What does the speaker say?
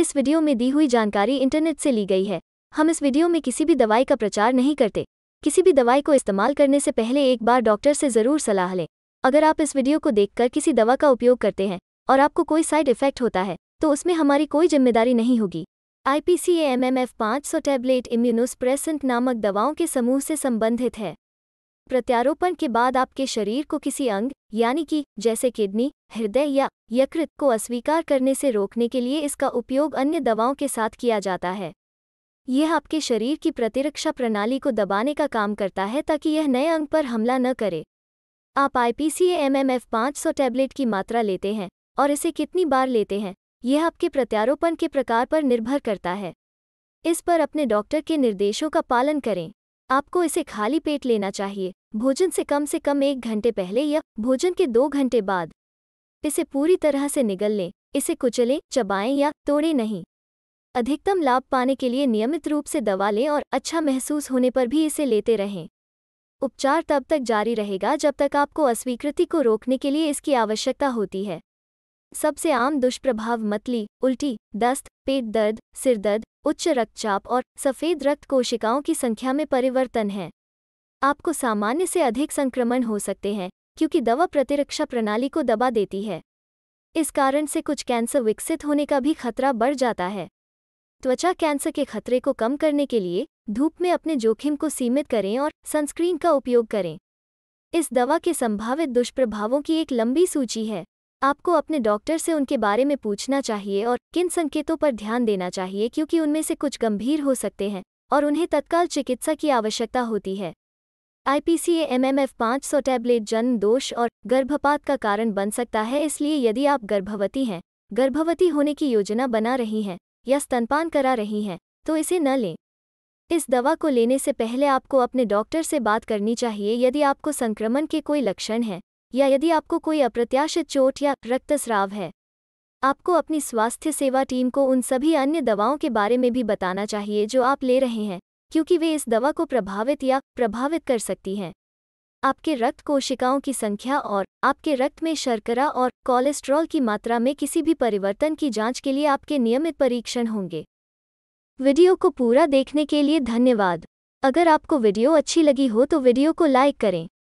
इस वीडियो में दी हुई जानकारी इंटरनेट से ली गई है हम इस वीडियो में किसी भी दवाई का प्रचार नहीं करते किसी भी दवाई को इस्तेमाल करने से पहले एक बार डॉक्टर से ज़रूर सलाह लें अगर आप इस वीडियो को देखकर किसी दवा का उपयोग करते हैं और आपको कोई साइड इफेक्ट होता है तो उसमें हमारी कोई जिम्मेदारी नहीं होगी आईपीसीएमएमएफ 500 पाँच सौ टैबलेट इम्यूनोस्प्रेसेंट नामक दवाओं के समूह से संबंधित है प्रत्यारोपण के बाद आपके शरीर को किसी अंग यानी कि जैसे किडनी हृदय या यकृत को अस्वीकार करने से रोकने के लिए इसका उपयोग अन्य दवाओं के साथ किया जाता है यह आपके शरीर की प्रतिरक्षा प्रणाली को दबाने का काम करता है ताकि यह नए अंग पर हमला न करे आप आई एम एम एफ पाँच सौ टैबलेट की मात्रा लेते हैं और इसे कितनी बार लेते हैं यह आपके प्रत्यारोपण के प्रकार पर निर्भर करता है इस पर अपने डॉक्टर के निर्देशों का पालन करें आपको इसे खाली पेट लेना चाहिए भोजन से कम से कम एक घंटे पहले या भोजन के दो घंटे बाद इसे पूरी तरह से निगल लें इसे कुचलें चबाएं या तोड़ें नहीं अधिकतम लाभ पाने के लिए नियमित रूप से दवा लें और अच्छा महसूस होने पर भी इसे लेते रहें उपचार तब तक जारी रहेगा जब तक आपको अस्वीकृति को रोकने के लिए इसकी आवश्यकता होती है सबसे आम दुष्प्रभाव मतली उल्टी दस्त पेट दर्द सिरदर्द उच्च रक्तचाप और सफ़ेद रक्त कोशिकाओं की संख्या में परिवर्तन है आपको सामान्य से अधिक संक्रमण हो सकते हैं क्योंकि दवा प्रतिरक्षा प्रणाली को दबा देती है इस कारण से कुछ कैंसर विकसित होने का भी खतरा बढ़ जाता है त्वचा कैंसर के खतरे को कम करने के लिए धूप में अपने जोखिम को सीमित करें और सनस्क्रीन का उपयोग करें इस दवा के संभावित दुष्प्रभावों की एक लंबी सूची है आपको अपने डॉक्टर से उनके बारे में पूछना चाहिए और किन संकेतों पर ध्यान देना चाहिए क्योंकि उनमें से कुछ गंभीर हो सकते हैं और उन्हें तत्काल चिकित्सा की आवश्यकता होती है आईपीसीए एमएमएफ 500 टैबलेट जन्म दोष और गर्भपात का कारण बन सकता है इसलिए यदि आप गर्भवती हैं गर्भवती होने की योजना बना रही हैं या स्तनपान करा रही हैं तो इसे न लें इस दवा को लेने से पहले आपको अपने डॉक्टर से बात करनी चाहिए यदि आपको संक्रमण के कोई लक्षण हैं या यदि आपको कोई अप्रत्याशित चोट या रक्तस्राव है आपको अपनी स्वास्थ्य सेवा टीम को उन सभी अन्य दवाओं के बारे में भी बताना चाहिए जो आप ले रहे हैं क्योंकि वे इस दवा को प्रभावित या प्रभावित कर सकती हैं आपके रक्त कोशिकाओं की संख्या और आपके रक्त में शर्करा और कोलेस्ट्रॉल की मात्रा में किसी भी परिवर्तन की जांच के लिए आपके नियमित परीक्षण होंगे वीडियो को पूरा देखने के लिए धन्यवाद अगर आपको वीडियो अच्छी लगी हो तो वीडियो को लाइक करें